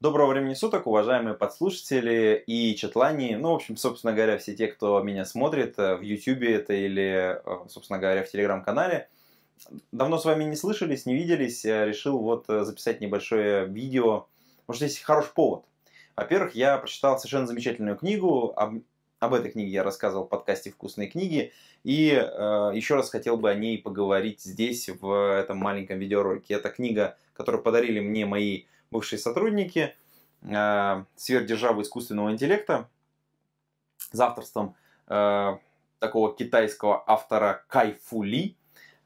Доброго времени суток, уважаемые подслушатели и читлани. Ну, в общем, собственно говоря, все те, кто меня смотрит э, в YouTube это или, э, собственно говоря, в Телеграм-канале. Давно с вами не слышались, не виделись. Я решил вот э, записать небольшое видео. Может, здесь хороший повод. Во-первых, я прочитал совершенно замечательную книгу. Об, об этой книге я рассказывал в подкасте «Вкусные книги». И э, еще раз хотел бы о ней поговорить здесь, в этом маленьком видеоролике. Это книга, которую подарили мне мои бывшие сотрудники э, сфер искусственного интеллекта за авторством э, такого китайского автора Кайфу Ли,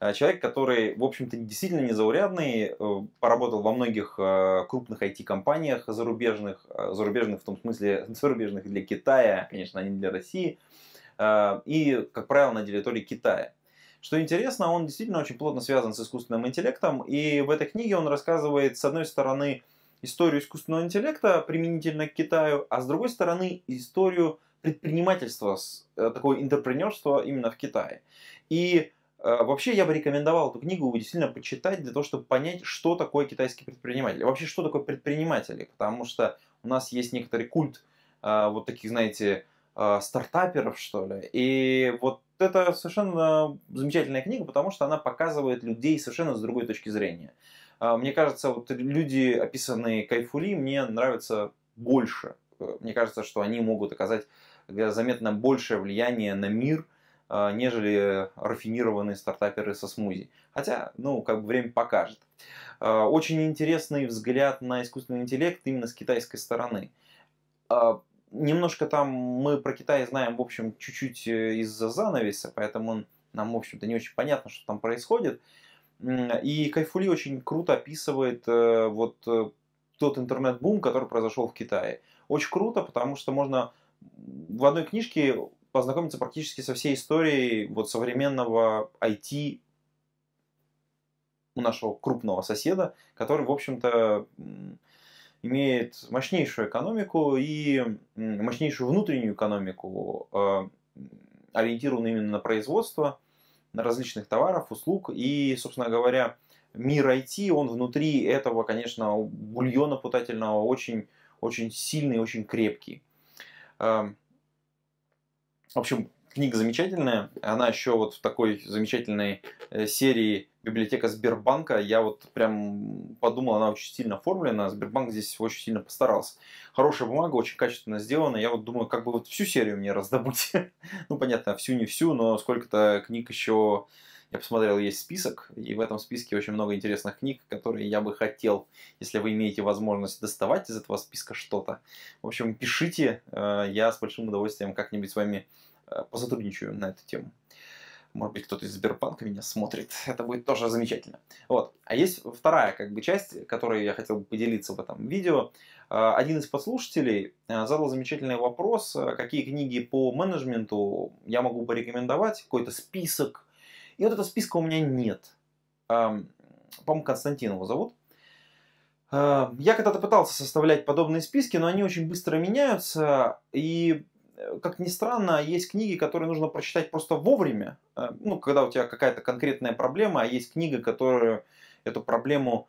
э, человек, который, в общем-то, действительно незаурядный, э, поработал во многих э, крупных IT-компаниях зарубежных, зарубежных в том смысле, зарубежных для Китая, конечно, а не для России, и, как правило, на территории Китая. Что интересно, он действительно очень плотно связан с искусственным интеллектом, и в этой книге он рассказывает, с одной стороны, историю искусственного интеллекта применительно к Китаю, а с другой стороны историю предпринимательства, э, такого интерпренерство именно в Китае. И э, Вообще я бы рекомендовал эту книгу действительно почитать для того, чтобы понять, что такое китайский предприниматель. Вообще, что такое предприниматели, потому что у нас есть некоторый культ э, вот таких, знаете, стартаперов, что ли. И вот это совершенно замечательная книга, потому что она показывает людей совершенно с другой точки зрения. А, мне кажется, вот люди, описанные Кайфули, мне нравятся больше. Э, мне кажется, что они могут оказать заметно большее влияние на мир, а, нежели рафинированные стартаперы со смузи. Хотя, ну, как бы время покажет. А, очень интересный взгляд на искусственный интеллект именно с китайской стороны. Немножко там мы про Китай знаем, в общем, чуть-чуть э, из-за занавеса, поэтому нам, в общем-то, не очень понятно, что там происходит. И Кайфули очень круто описывает э, вот э, тот интернет-бум, который произошел в Китае. Очень круто, потому что можно в одной книжке познакомиться практически со всей историей вот современного IT у нашего крупного соседа, который, в общем-то, имеет мощнейшую экономику и мощнейшую внутреннюю экономику, э, ориентированную именно на производство – различных товаров, услуг. И, собственно говоря, мир IT, он внутри этого, конечно, бульона путательного очень, очень сильный, очень крепкий. Эм, в общем, книга замечательная. Она еще вот в такой замечательной э, серии библиотека Сбербанка, я вот прям подумал, она очень сильно оформлена, Сбербанк здесь очень сильно постарался. Хорошая бумага, очень качественно сделана, я вот думаю, как бы вот всю серию мне раздобыть. ну, понятно, всю не всю, но сколько-то книг еще я посмотрел, есть список, и в этом списке очень много интересных книг, которые я бы хотел, если вы имеете возможность доставать из этого списка что-то. В общем, пишите, э, я с большим удовольствием как-нибудь с вами э, посотрудничаю на эту тему. Может быть, кто-то из Сбербанка меня смотрит. Это будет тоже замечательно. Вот. А есть вторая как бы, часть, которой я хотел бы поделиться в этом видео. А, один из послушателей а, задал замечательный вопрос, а, какие книги по менеджменту я могу порекомендовать, какой-то список. И вот этого списка у меня нет. По-моему, Константин его зовут. Я когда-то пытался составлять подобные списки, но они очень быстро меняются, и Э, как ни странно, есть книги, которые нужно прочитать просто вовремя. Э, ну, когда у тебя какая-то конкретная проблема, а есть книга, которая эту проблему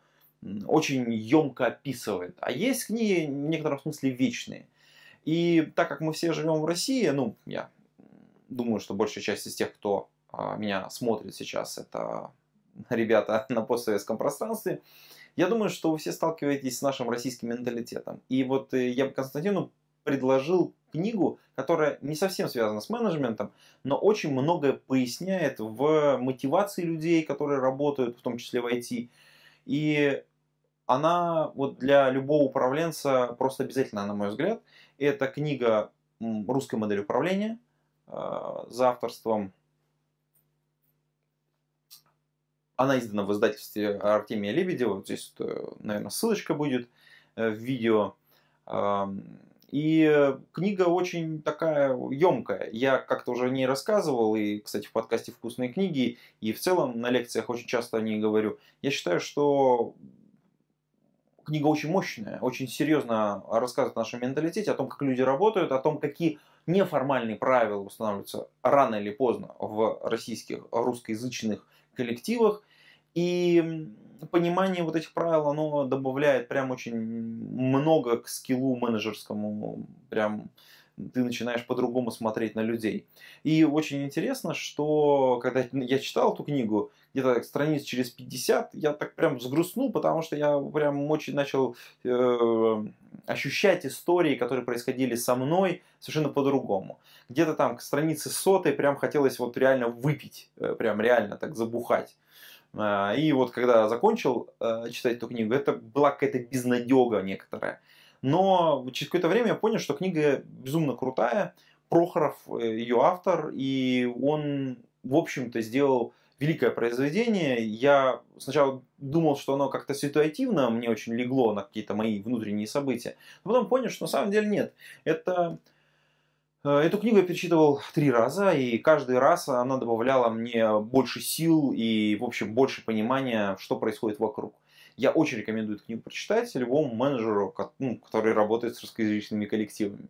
очень емко описывает. А есть книги в некотором смысле вечные. И так как мы все живем в России, ну, я думаю, что большая часть из тех, кто а, меня смотрит сейчас, это ребята на постсоветском пространстве, я думаю, что вы все сталкиваетесь с нашим российским менталитетом. И вот э, я бы Константину предложил книгу, которая не совсем связана с менеджментом, но очень многое поясняет в мотивации людей, которые работают, в том числе в IT. И она вот для любого управленца просто обязательно, на мой взгляд. Это книга «Русская модель управления» а, за авторством Она издана в издательстве Артемия Лебедева. Здесь, э, наверное, ссылочка будет э, в видео. И э, книга очень такая емкая. Я как-то уже не рассказывал, и, кстати, в подкасте «Вкусные книги», и в целом на лекциях очень часто о ней говорю. Я считаю, что книга очень мощная, очень серьезно рассказывает о нашем менталитете, о том, как люди работают, о том, какие неформальные правила устанавливаются рано или поздно в российских русскоязычных коллективах – и понимание вот этих правил, оно добавляет прям очень много к скиллу менеджерскому, прям ты начинаешь по-другому смотреть на людей. И очень интересно, что когда я читал эту книгу, где-то страниц через 50, я так прям взгрустнул, потому что я прям очень начал э, ощущать истории, которые происходили со мной, совершенно по-другому. Где-то там к странице сотой прям хотелось вот реально выпить, э, прям реально так забухать. А, и вот когда закончил э, читать эту книгу, это была какая-то безнадега некоторая. Но через какое-то время я понял, что книга безумно крутая. Прохоров э, ее автор, и он, в общем-то, сделал великое произведение. Я сначала думал, что оно как-то ситуативно мне очень легло на какие-то мои внутренние события. Но потом понял, что на самом деле нет. Это Э, эту книгу я перечитывал три раза, и каждый раз она добавляла мне больше сил и, в общем, больше понимания, что происходит вокруг. Я очень рекомендую эту книгу прочитать любому менеджеру, ну, который работает с русскоязычными коллективами.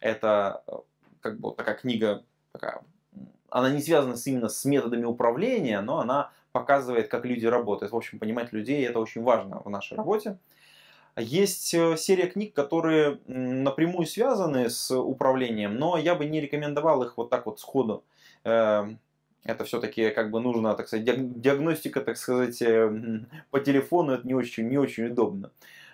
Это э, как бы такая книга, такая, она не связана именно с методами управления, но она показывает, как люди работают. В общем, понимать людей это очень важно в нашей работе. Есть э, серия книг, которые напрямую связаны с управлением, но я бы не рекомендовал их вот так вот сходу. Эм, это все-таки как бы нужно, так сказать, диагностика, так сказать, э, по телефону, это не очень, не очень удобно.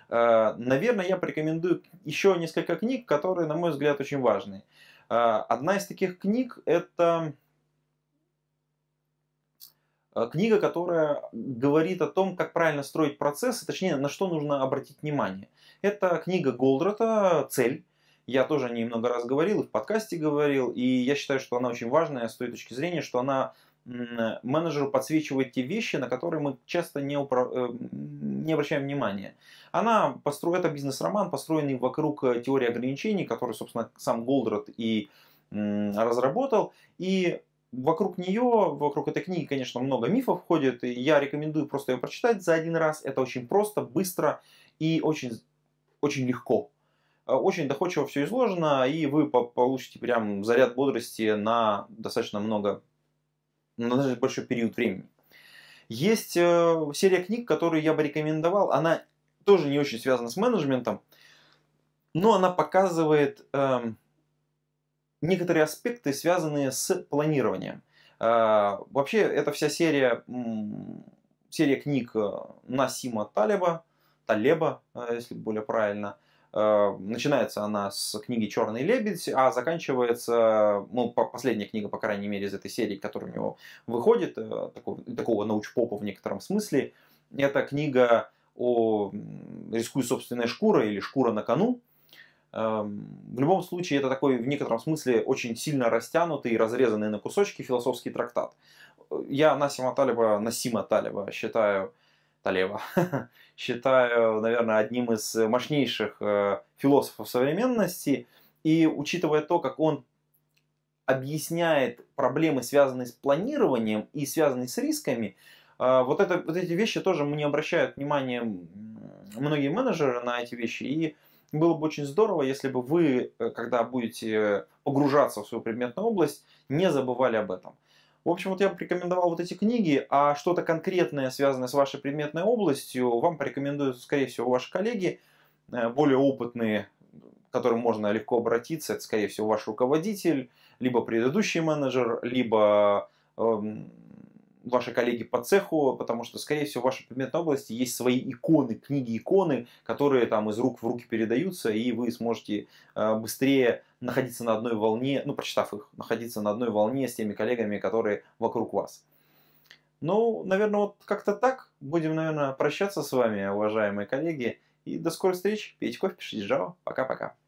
Э, Наверное, я порекомендую еще несколько книг, которые, на мой взгляд, очень важные. Одна из таких книг – это Э, книга, которая говорит о том, как правильно строить процессы, точнее, на что нужно обратить внимание. Это книга Голдрата «Цель». Я тоже о ней много раз говорил, и в подкасте говорил, и я считаю, что она очень важная с той точки зрения, что она менеджеру подсвечивает те вещи, на которые мы часто не, упро... Э, не обращаем внимания. Она постро... Это бизнес-роман, построенный вокруг э, теории ограничений, который, собственно, сам Голдрат и разработал. И Вокруг нее, вокруг этой книги, конечно, много мифов ходит. И я рекомендую просто ее прочитать за один раз. Это очень просто, быстро и очень, очень легко. Э, очень доходчиво все изложено, и вы получите прям заряд бодрости на достаточно много, на даже большой период времени. Есть э, серия книг, которую я бы рекомендовал. Она тоже не очень связана с менеджментом, но она показывает эм, некоторые аспекты, связанные с планированием. А, вообще, эта вся серия, серия книг э, Насима Талеба, Талеба, э, если более правильно, э, начинается она с книги «Черный лебедь», а заканчивается, ну, последняя книга, по крайней мере, из этой серии, которая у него выходит, такого, такого научпопа в некотором смысле, это книга о «Рискуй собственной шкурой» или «Шкура на кону», Эм, в любом случае, это такой, в некотором смысле, очень сильно растянутый и разрезанный на кусочки философский трактат. Я Насима Талиба, Насима Талиба считаю, Талева, считаю, наверное, одним из мощнейших э, философов современности. И учитывая то, как он объясняет проблемы, связанные с планированием и связанные с рисками, э, вот, это, вот эти вещи тоже мне обращают внимание многие менеджеры на эти вещи. И было бы очень здорово, если бы вы, э, когда будете погружаться в свою предметную область, не забывали об этом. В общем, вот я бы рекомендовал вот эти книги, а что-то конкретное, связанное с вашей предметной областью, вам порекомендуют, скорее всего, ваши коллеги, э, более опытные, к которым можно легко обратиться. Это, скорее всего, ваш руководитель, либо предыдущий менеджер, либо эм, ваши коллеги по цеху, потому что, скорее всего, в вашей предметной области есть свои иконы, книги-иконы, которые там из рук в руки передаются, и вы сможете э, быстрее находиться на одной волне, ну, прочитав их, находиться на одной волне с теми коллегами, которые вокруг вас. Ну, наверное, вот как-то так. Будем, наверное, прощаться с вами, уважаемые коллеги. И до скорой встречи. Пейте кофе, пишите Java. Пока-пока.